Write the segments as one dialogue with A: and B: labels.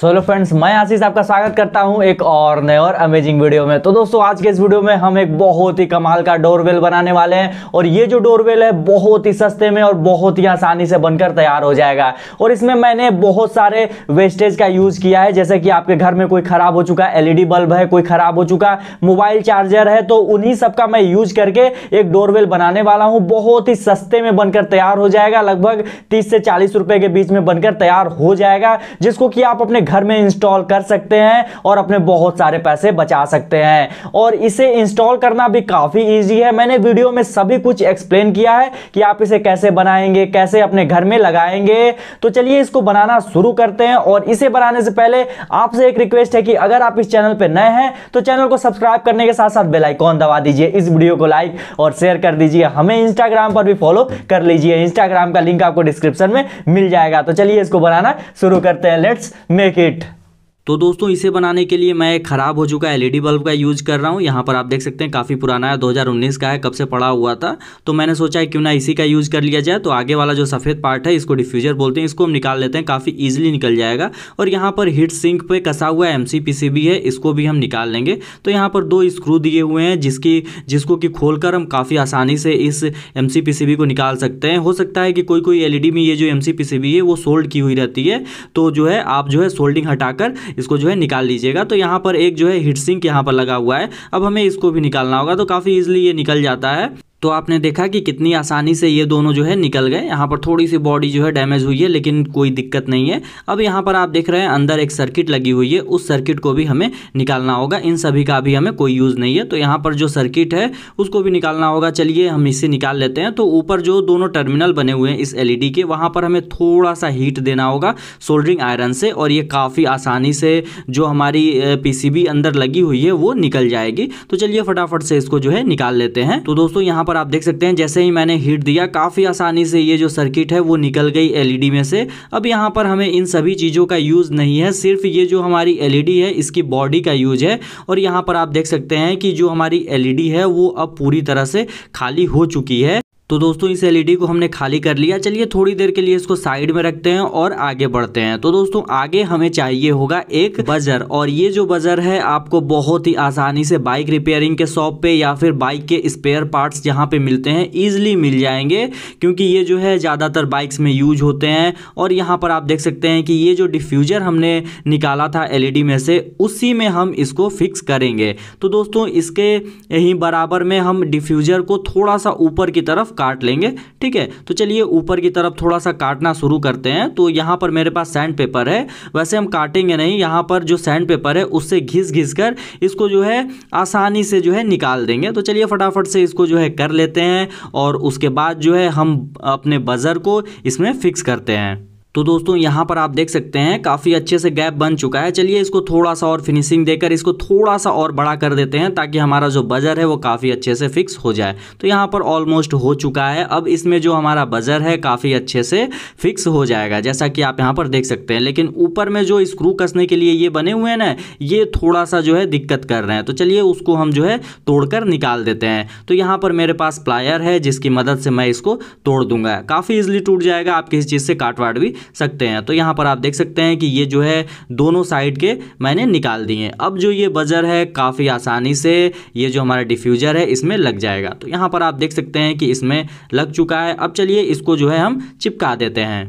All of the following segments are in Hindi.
A: सोलो फ्रेंड्स मैं आशीष आपका स्वागत करता हूं एक और नए और अमेजिंग वीडियो में तो दोस्तों आज के इस वीडियो में हम एक बहुत ही कमाल का डोरवेल बनाने वाले हैं और ये जो डोरवेल है बहुत ही सस्ते में और बहुत ही आसानी से बनकर तैयार हो जाएगा और इसमें मैंने बहुत सारे वेस्टेज का यूज़ किया है जैसे कि आपके घर में कोई ख़राब हो चुका एल बल्ब e है कोई ख़राब हो चुका मोबाइल चार्जर है तो उन्हीं सब का मैं यूज करके एक डोरवेल बनाने वाला हूँ बहुत ही सस्ते में बनकर तैयार हो जाएगा लगभग तीस से चालीस रुपये के बीच में बनकर तैयार हो जाएगा जिसको कि आप अपने घर में इंस्टॉल कर सकते हैं और अपने बहुत सारे पैसे बचा सकते हैं और इसे इंस्टॉल करना भी काफ़ी इजी है मैंने वीडियो में सभी कुछ एक्सप्लेन किया है कि आप इसे कैसे बनाएंगे कैसे अपने घर में लगाएंगे तो चलिए इसको बनाना शुरू करते हैं और इसे बनाने से पहले आपसे एक रिक्वेस्ट है कि अगर आप इस चैनल पर नए हैं तो चैनल को सब्सक्राइब करने के साथ साथ बेलाइकॉन दबा दीजिए इस वीडियो को लाइक और शेयर कर दीजिए हमें इंस्टाग्राम पर भी फॉलो कर लीजिए इंस्टाग्राम का लिंक आपको डिस्क्रिप्शन में मिल जाएगा तो चलिए इसको बनाना शुरू करते हैं लेट्स मेक डुप्लीकेट तो दोस्तों इसे बनाने के लिए मैं एक ख़राब हो चुका एलईडी बल्ब का यूज़ कर रहा हूँ यहाँ पर आप देख सकते हैं काफ़ी पुराना है 2019 का है कब से पड़ा हुआ था तो मैंने सोचा है क्यों ना इसी का यूज़ कर लिया जाए तो आगे वाला जो सफ़ेद पार्ट है इसको डिफ्यूज़र बोलते हैं इसको हम निकाल लेते हैं काफ़ी ईजिली निकल जाएगा और यहाँ पर हीट सिंक पर कसा हुआ एम सी है इसको भी हम निकाल लेंगे तो यहाँ पर दो स्क्रू दिए हुए हैं जिसकी जिसको कि खोल हम काफ़ी आसानी से इस एम को निकाल सकते हैं हो सकता है कि कोई कोई एल e में ये जो एम है वो सोल्ड की हुई रहती है तो जो है आप जो है सोल्डिंग हटाकर इसको जो है निकाल लीजिएगा तो यहाँ पर एक जो है हीट सिंक यहाँ पर लगा हुआ है अब हमें इसको भी निकालना होगा तो काफ़ी इजिली ये निकल जाता है तो आपने देखा कि कितनी आसानी से ये दोनों जो है निकल गए यहाँ पर थोड़ी सी बॉडी जो है डैमेज हुई है लेकिन कोई दिक्कत नहीं है अब यहाँ पर आप देख रहे हैं अंदर एक सर्किट लगी हुई है उस सर्किट को भी हमें निकालना होगा इन सभी का भी हमें कोई यूज़ नहीं है तो यहाँ पर जो सर्किट है उसको भी निकालना होगा चलिए हम इसे निकाल लेते हैं तो ऊपर जो दोनों टर्मिनल बने हुए हैं इस एल के वहाँ पर हमें थोड़ा सा हीट देना होगा सोल्डरिंग आयरन से और ये काफ़ी आसानी से जो हमारी पी अंदर लगी हुई है वो निकल जाएगी तो चलिए फटाफट से इसको जो है निकाल लेते हैं तो दोस्तों यहाँ पर आप देख सकते हैं जैसे ही मैंने हीट दिया काफ़ी आसानी से ये जो सर्किट है वो निकल गई एलईडी में से अब यहाँ पर हमें इन सभी चीज़ों का यूज़ नहीं है सिर्फ ये जो हमारी एलईडी है इसकी बॉडी का यूज है और यहाँ पर आप देख सकते हैं कि जो हमारी एल है वो अब पूरी तरह से खाली हो चुकी है तो दोस्तों इस एलईडी e को हमने खाली कर लिया चलिए थोड़ी देर के लिए इसको साइड में रखते हैं और आगे बढ़ते हैं तो दोस्तों आगे हमें चाहिए होगा एक बजर और ये जो बजर है आपको बहुत ही आसानी से बाइक रिपेयरिंग के शॉप पे या फिर बाइक के स्पेयर पार्ट्स जहाँ पे मिलते हैं ईजिली मिल जाएंगे क्योंकि ये जो है ज़्यादातर बाइक्स में यूज होते हैं और यहाँ पर आप देख सकते हैं कि ये जो डिफ्यूजर हमने निकाला था एल e में से उसी में हम इसको फिक्स करेंगे तो दोस्तों इसके यहीं बराबर में हम डिफ्यूजर को थोड़ा सा ऊपर की तरफ काट लेंगे ठीक है तो चलिए ऊपर की तरफ थोड़ा सा काटना शुरू करते हैं तो यहाँ पर मेरे पास सैंड पेपर है वैसे हम काटेंगे नहीं यहाँ पर जो सैंड पेपर है उससे घिस घिस कर इसको जो है आसानी से जो है निकाल देंगे तो चलिए फटाफट से इसको जो है कर लेते हैं और उसके बाद जो है हम अपने बज़र को इसमें फिक्स करते हैं तो दोस्तों यहाँ पर आप देख सकते हैं काफ़ी अच्छे से गैप बन चुका है चलिए इसको थोड़ा सा और फिनिशिंग देकर इसको थोड़ा सा और बड़ा कर देते हैं ताकि हमारा जो बजर है वो काफ़ी अच्छे से फिक्स हो जाए तो यहाँ पर ऑलमोस्ट हो चुका है अब इसमें जो हमारा बजर है काफ़ी अच्छे से फिक्स हो जाएगा जैसा कि आप यहाँ पर देख सकते हैं लेकिन ऊपर में जो स्क्रू कसने के लिए ये बने हुए हैं ना ये थोड़ा सा जो है दिक्कत कर रहे हैं तो चलिए उसको हम जो है कर निकाल देते हैं तो यहाँ पर मेरे पास प्लायर है जिसकी मदद से मैं इसको तोड़ दूंगा काफ़ी ईजिली टूट जाएगा आप किसी चीज़ से काट वाट भी सकते हैं तो यहाँ पर आप देख सकते हैं कि ये जो है दोनों साइड के मैंने निकाल दिए हैं अब जो ये बजर है काफ़ी आसानी से ये जो हमारा डिफ्यूज़र है इसमें लग जाएगा तो यहाँ पर आप देख सकते हैं कि इसमें लग चुका है अब चलिए इसको जो है हम चिपका देते हैं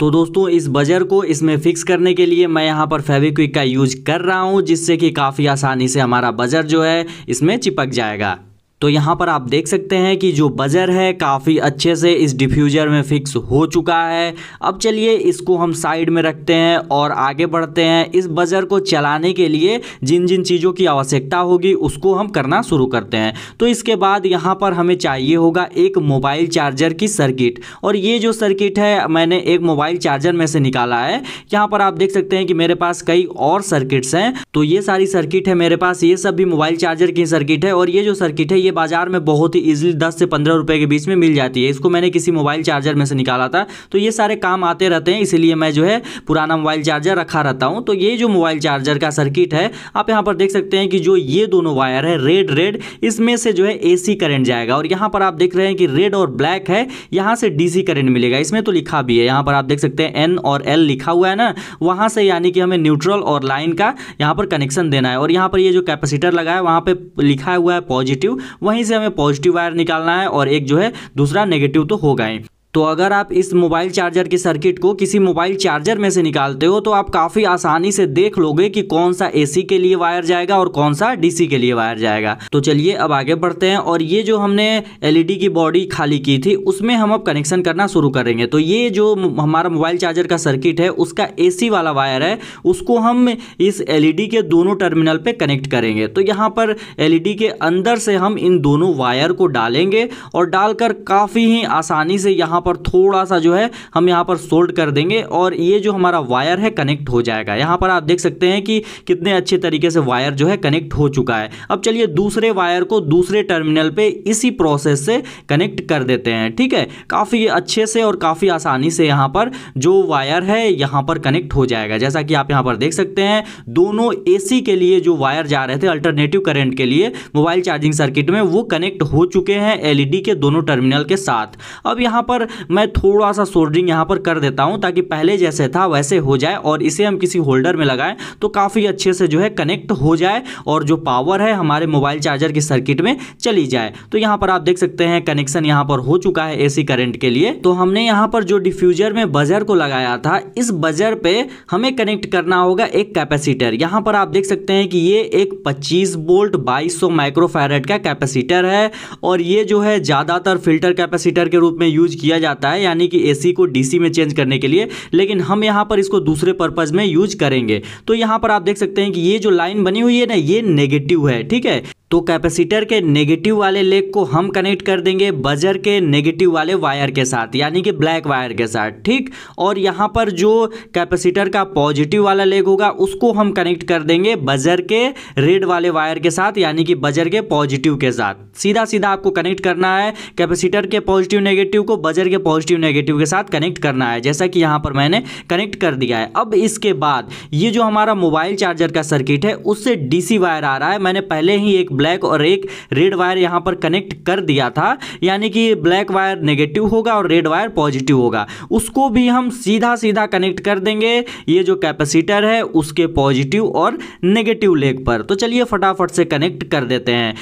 A: तो दोस्तों इस बजर को इसमें फ़िक्स करने के लिए मैं यहाँ पर फेविक्विक का यूज कर रहा हूँ जिससे कि काफ़ी आसानी से हमारा बजर जो है इसमें चिपक जाएगा तो यहाँ पर आप देख सकते हैं कि जो बजर है काफ़ी अच्छे से इस डिफ्यूज़र में फिक्स हो चुका है अब चलिए इसको हम साइड में रखते हैं और आगे बढ़ते हैं इस बजर को चलाने के लिए जिन जिन चीज़ों की आवश्यकता होगी उसको हम करना शुरू करते हैं तो इसके बाद यहाँ पर हमें चाहिए होगा एक मोबाइल चार्जर की सर्किट और ये जो सर्किट है मैंने एक मोबाइल चार्जर में से निकाला है यहाँ पर आप देख सकते हैं कि मेरे पास कई और सर्किट्स हैं तो ये सारी सर्किट है मेरे पास ये सब भी मोबाइल चार्जर की सर्किट है और ये जो सर्किट है ये बाज़ार में बहुत ही ईजिली दस से पंद्रह रुपये के बीच में मिल जाती है इसको मैंने किसी मोबाइल चार्जर में से निकाला था तो ये सारे काम आते रहते हैं इसीलिए मैं जो है पुराना मोबाइल चार्जर रखा रहता हूँ तो ये जो मोबाइल चार्जर का सर्किट है आप यहाँ पर देख सकते हैं कि जो ये दोनों वायर है रेड रेड इसमें से जो है एसी करंट जाएगा और यहाँ पर आप देख रहे हैं कि रेड और ब्लैक है यहाँ से डीसी करंट मिलेगा इसमें तो लिखा भी है यहाँ पर आप देख सकते हैं एन और एल लिखा हुआ है ना वहाँ से यानी कि हमें न्यूट्रल और लाइन का यहाँ पर कनेक्शन देना है और यहाँ पर ये जो कैपेसिटर लगा है वहाँ पर लिखा हुआ है पॉजिटिव वहीं से हमें पॉजिटिव वायर निकालना है और एक जो है दूसरा नेगेटिव तो होगा ही तो अगर आप इस मोबाइल चार्जर के सर्किट को किसी मोबाइल चार्जर में से निकालते हो तो आप काफ़ी आसानी से देख लोगे कि कौन सा एसी के लिए वायर जाएगा और कौन सा डीसी के लिए वायर जाएगा तो चलिए अब आगे बढ़ते हैं और ये जो हमने एलईडी e की बॉडी खाली की थी उसमें हम अब कनेक्शन करना शुरू करेंगे तो ये जो हमारा मोबाइल चार्जर का सर्किट है उसका ए वाला वायर है उसको हम इस एल e के दोनों टर्मिनल पर कनेक्ट करेंगे तो यहाँ पर एल e के अंदर से हम इन दोनों वायर को डालेंगे और डालकर काफ़ी ही आसानी से यहाँ पर थोड़ा सा जो है हम यहाँ पर सोल्ड कर देंगे और ये जो हमारा वायर है कनेक्ट हो जाएगा यहाँ पर आप देख सकते हैं कि कितने अच्छे तरीके से वायर जो है कनेक्ट हो चुका है अब चलिए दूसरे वायर को दूसरे टर्मिनल पर इसी प्रोसेस से कनेक्ट कर देते हैं ठीक है काफ़ी अच्छे से और काफ़ी आसानी से यहाँ पर जो वायर है यहाँ पर कनेक्ट हो जाएगा जैसा कि आप यहाँ पर देख सकते हैं दोनों एसी के लिए जो वायर जा रहे थे अल्टरनेटिव करंट के लिए मोबाइल चार्जिंग सर्किट में वो कनेक्ट हो चुके हैं एलईडी के दोनों टर्मिनल के साथ अब यहाँ पर मैं थोड़ा सा सोल्डरिंग यहाँ पर कर देता हूँ ताकि पहले जैसे था वैसे हो जाए और इसे हम किसी होल्डर में लगाएं तो काफ़ी अच्छे से जो है कनेक्ट हो जाए और जो पावर है हमारे मोबाइल चार्जर की सर्किट में चली जाए तो यहाँ पर आप देख सकते हैं कनेक्शन यहाँ पर हो चुका है एसी करंट के लिए तो हमने यहाँ पर जो डिफ्यूजर में बजर को लगाया था इस बजर पर हमें कनेक्ट करना होगा एक कैपेसिटर यहाँ पर आप देख सकते हैं कि ये एक पच्चीस वोल्ट बाईस माइक्रोफेरेट का कैपेसिटर है और ये जो है ज़्यादातर फिल्टर कैपेसिटर के रूप में यूज किया जाता है यानी कि एसी को डीसी में चेंज करने के लिए लेकिन हम यहां पर इसको दूसरे पर्पज़ में यूज करेंगे तो यहां पर आप देख सकते हैं कि ये जो लाइन बनी हुई है ना ये नेगेटिव है ठीक है तो कैपेसिटर के नेगेटिव वाले लेग को हम कनेक्ट कर देंगे बजर के नेगेटिव वाले वायर के साथ यानी कि ब्लैक वायर के साथ ठीक और यहाँ पर जो कैपेसिटर का पॉजिटिव वाला लेग होगा उसको हम कनेक्ट कर देंगे बजर के रेड वाले वायर के साथ यानी कि बजर के पॉजिटिव के साथ सीधा सीधा आपको कनेक्ट करना है कैपेसिटर के पॉजिटिव नेगेटिव को बजर के पॉजिटिव नेगेटिव के साथ कनेक्ट करना है जैसा कि यहाँ पर मैंने कनेक्ट कर दिया है अब इसके बाद ये जो हमारा मोबाइल चार्जर का सर्किट है उससे डी वायर आ रहा है मैंने पहले ही एक ब्लैक और एक रेड वायर यहाँ पर कनेक्ट कर दिया था यानी कि ब्लैक वायर नेगेटिव होगा और रेड वायर पॉजिटिव होगा उसको भी हम सीधा सीधा कनेक्ट कर देंगे ये जो कैपेसिटर है उसके पॉजिटिव और नेगेटिव लेग पर तो चलिए फटाफट से कनेक्ट कर देते हैं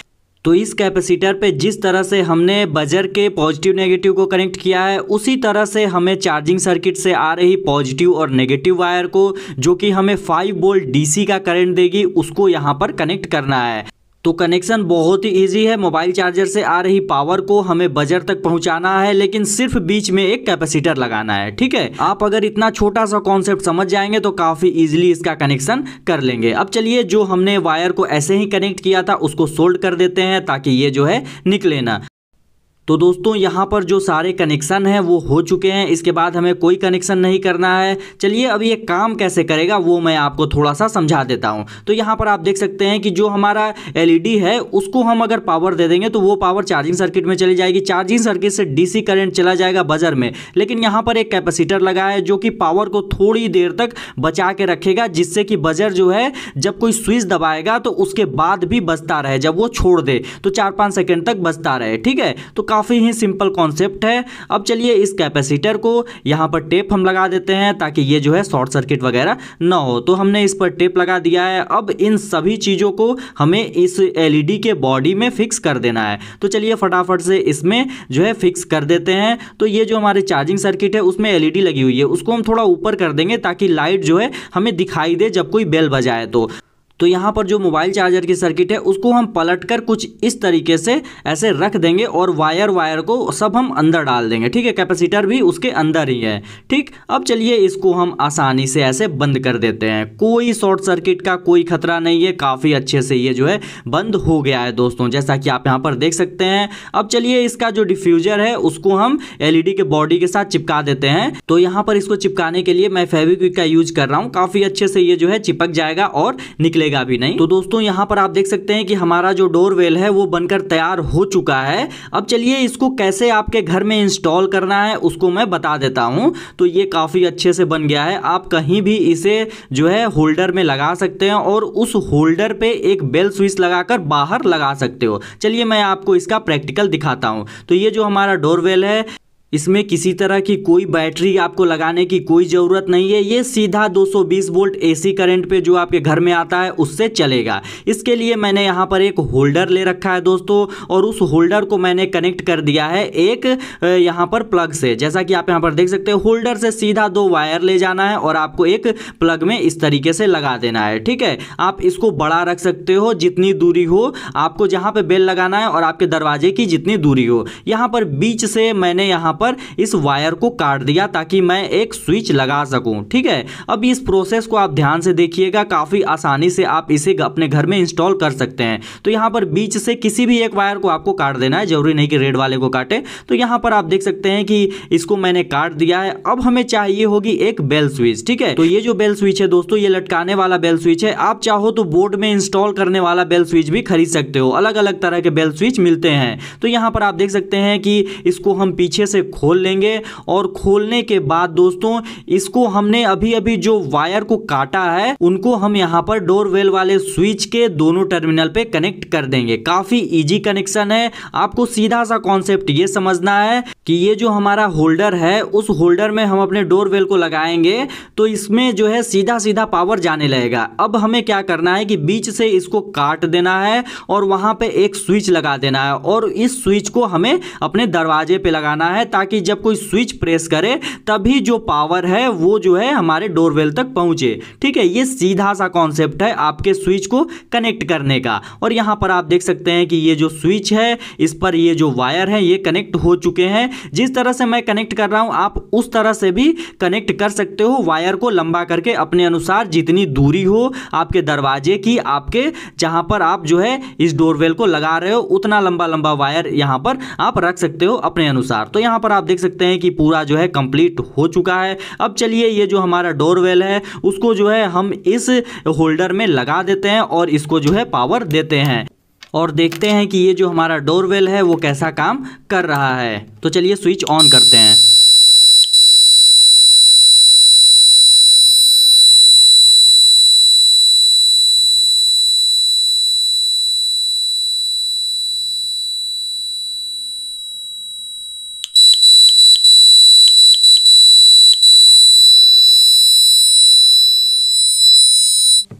A: तो इस कैपेसिटर पे जिस तरह से हमने बजर के पॉजिटिव नेगेटिव को कनेक्ट किया है उसी तरह से हमें चार्जिंग सर्किट से आ रही पॉजिटिव और नेगेटिव वायर को जो कि हमें 5 वोल्ट डीसी का करंट देगी उसको यहाँ पर कनेक्ट करना है तो कनेक्शन बहुत ही इजी है मोबाइल चार्जर से आ रही पावर को हमें बजर तक पहुंचाना है लेकिन सिर्फ बीच में एक कैपेसिटर लगाना है ठीक है आप अगर इतना छोटा सा कॉन्सेप्ट समझ जाएंगे तो काफ़ी इजीली इसका कनेक्शन कर लेंगे अब चलिए जो हमने वायर को ऐसे ही कनेक्ट किया था उसको सोल्ड कर देते हैं ताकि ये जो है निकले ना तो दोस्तों यहाँ पर जो सारे कनेक्शन हैं वो हो चुके हैं इसके बाद हमें कोई कनेक्शन नहीं करना है चलिए अब ये काम कैसे करेगा वो मैं आपको थोड़ा सा समझा देता हूँ तो यहाँ पर आप देख सकते हैं कि जो हमारा एलईडी e है उसको हम अगर पावर दे देंगे तो वो पावर चार्जिंग सर्किट में चली जाएगी चार्जिंग सर्किट से डी करंट चला जाएगा बजर में लेकिन यहाँ पर एक कैपेसिटर लगा है जो कि पावर को थोड़ी देर तक बचा के रखेगा जिससे कि बजर जो है जब कोई स्विच दबाएगा तो उसके बाद भी बचता रहे जब वो छोड़ दे तो चार पाँच सेकेंड तक बचता रहे ठीक है तो काफ़ी ही सिंपल कॉन्सेप्ट है अब चलिए इस कैपेसिटर को यहाँ पर टेप हम लगा देते हैं ताकि ये जो है शॉर्ट सर्किट वगैरह ना हो तो हमने इस पर टेप लगा दिया है अब इन सभी चीज़ों को हमें इस एल के बॉडी में फिक्स कर देना है तो चलिए फटाफट से इसमें जो है फिक्स कर देते हैं तो ये जो हमारे चार्जिंग सर्किट है उसमें एल लगी हुई है उसको हम थोड़ा ऊपर कर देंगे ताकि लाइट जो है हमें दिखाई दे जब कोई बेल बजाए तो तो यहाँ पर जो मोबाइल चार्जर की सर्किट है उसको हम पलट कर कुछ इस तरीके से ऐसे रख देंगे और वायर वायर को सब हम अंदर डाल देंगे ठीक है कैपेसिटर भी उसके अंदर ही है ठीक अब चलिए इसको हम आसानी से ऐसे बंद कर देते हैं कोई शॉर्ट सर्किट का कोई खतरा नहीं है काफ़ी अच्छे से ये जो है बंद हो गया है दोस्तों जैसा कि आप यहाँ पर देख सकते हैं अब चलिए इसका जो डिफ्यूजर है उसको हम एल के बॉडी के साथ चिपका देते हैं तो यहाँ पर इसको चिपकाने के लिए मैं फेविक्विक का यूज कर रहा हूँ काफ़ी अच्छे से ये जो है चिपक जाएगा और निकलेगा खुलेगा भी नहीं तो दोस्तों यहाँ पर आप देख सकते हैं कि हमारा जो डोर वेल है वो बनकर तैयार हो चुका है अब चलिए इसको कैसे आपके घर में इंस्टॉल करना है उसको मैं बता देता हूँ तो ये काफ़ी अच्छे से बन गया है आप कहीं भी इसे जो है होल्डर में लगा सकते हैं और उस होल्डर पे एक बेल स्विच लगाकर बाहर लगा सकते हो चलिए मैं आपको इसका प्रैक्टिकल दिखाता हूँ तो ये जो हमारा डोरवेल है इसमें किसी तरह की कोई बैटरी आपको लगाने की कोई ज़रूरत नहीं है ये सीधा 220 वोल्ट एसी करंट पे जो आपके घर में आता है उससे चलेगा इसके लिए मैंने यहाँ पर एक होल्डर ले रखा है दोस्तों और उस होल्डर को मैंने कनेक्ट कर दिया है एक यहाँ पर प्लग से जैसा कि आप यहाँ पर देख सकते हैं होल्डर से सीधा दो वायर ले जाना है और आपको एक प्लग में इस तरीके से लगा देना है ठीक है आप इसको बड़ा रख सकते हो जितनी दूरी हो आपको जहाँ पर बेल लगाना है और आपके दरवाजे की जितनी दूरी हो यहाँ पर बीच से मैंने यहाँ पर इस वायर को काट दिया ताकि मैं एक स्विच लगा सकूं ठीक है अब इस प्रोसेस को आप ध्यान से देखिएगा काफ़ी आसानी से आप इसे अपने घर में इंस्टॉल कर सकते हैं तो यहां पर बीच से किसी भी एक वायर को आपको काट देना है जरूरी नहीं कि रेड वाले को काटे तो यहां पर आप देख सकते हैं कि इसको मैंने काट दिया है अब हमें चाहिए होगी एक बेल स्विच ठीक है तो ये जो बेल स्विच है दोस्तों ये लटकाने वाला बेल स्विच है आप चाहो तो बोर्ड में इंस्टॉल करने वाला बेल स्विच भी खरीद सकते हो अलग अलग तरह के बेल स्विच मिलते हैं तो यहां पर आप देख सकते हैं कि इसको हम पीछे से खोल लेंगे और खोलने के बाद दोस्तों इसको हमने अभी अभी जो वायर को काटा है उनको हम यहाँ पर डोरवेल वाले स्विच के दोनों टर्मिनल पे कनेक्ट कर देंगे काफी इजी कनेक्शन है आपको सीधा सा कॉन्सेप्ट ये समझना है कि ये जो हमारा होल्डर है उस होल्डर में हम अपने डोरवेल को लगाएंगे तो इसमें जो है सीधा सीधा पावर जाने लगेगा अब हमें क्या करना है कि बीच से इसको काट देना है और वहां पे एक स्विच लगा देना है और इस स्विच को हमें अपने दरवाजे पे लगाना है ताकि ताकि जब कोई स्विच प्रेस करे तभी जो पावर है वो जो है हमारे डोरवेल तक पहुंचे ठीक है ये सीधा सा कॉन्सेप्ट है आपके स्विच को कनेक्ट करने का और यहाँ पर आप देख सकते हैं कि ये जो स्विच है इस पर ये जो वायर है ये कनेक्ट हो चुके हैं जिस तरह से मैं कनेक्ट कर रहा हूँ आप उस तरह से भी कनेक्ट कर सकते हो वायर को लंबा करके अपने अनुसार जितनी दूरी हो आपके दरवाजे की आपके जहाँ पर आप जो है इस डोरवेल को लगा रहे हो उतना लंबा लंबा वायर यहाँ पर आप रख सकते हो अपने अनुसार तो यहाँ पर पर आप देख सकते हैं कि पूरा जो है कंप्लीट हो चुका है अब चलिए ये जो हमारा डोरवेल है उसको जो है हम इस होल्डर में लगा देते हैं और इसको जो है पावर देते हैं और देखते हैं कि ये जो हमारा डोरवेल है वो कैसा काम कर रहा है तो चलिए स्विच ऑन करते हैं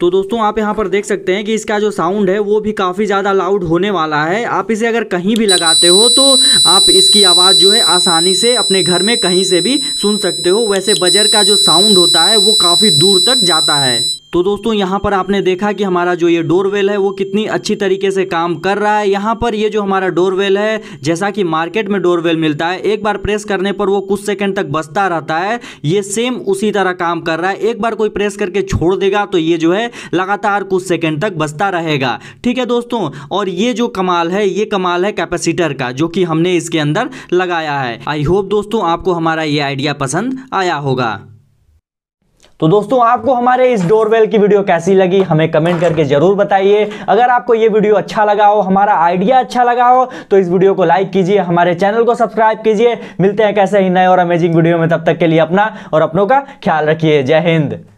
A: तो दोस्तों आप यहाँ पर देख सकते हैं कि इसका जो साउंड है वो भी काफ़ी ज़्यादा लाउड होने वाला है आप इसे अगर कहीं भी लगाते हो तो आप इसकी आवाज़ जो है आसानी से अपने घर में कहीं से भी सुन सकते हो वैसे बजर का जो साउंड होता है वो काफ़ी दूर तक जाता है तो दोस्तों यहाँ पर आपने देखा कि हमारा जो ये डोरवेल है वो कितनी अच्छी तरीके से काम कर रहा है यहाँ पर ये जो हमारा डोरवेल है जैसा कि मार्केट में डोरवेल मिलता है एक बार प्रेस करने पर वो कुछ सेकंड तक बसता रहता है ये सेम उसी तरह काम कर रहा है एक बार कोई प्रेस करके छोड़ देगा तो ये जो है लगातार कुछ सेकेंड तक बसता रहेगा ठीक है दोस्तों और ये जो कमाल है ये कमाल है कैपेसिटर का जो कि हमने इसके अंदर लगाया है आई होप दोस्तों आपको हमारा ये आइडिया पसंद आया होगा तो दोस्तों आपको हमारे इस डोरवेल की वीडियो कैसी लगी हमें कमेंट करके जरूर बताइए अगर आपको ये वीडियो अच्छा लगा हो हमारा आइडिया अच्छा लगा हो तो इस वीडियो को लाइक कीजिए हमारे चैनल को सब्सक्राइब कीजिए मिलते हैं कैसे ही नए और अमेजिंग वीडियो में तब तक के लिए अपना और अपनों का ख्याल रखिए जय हिंद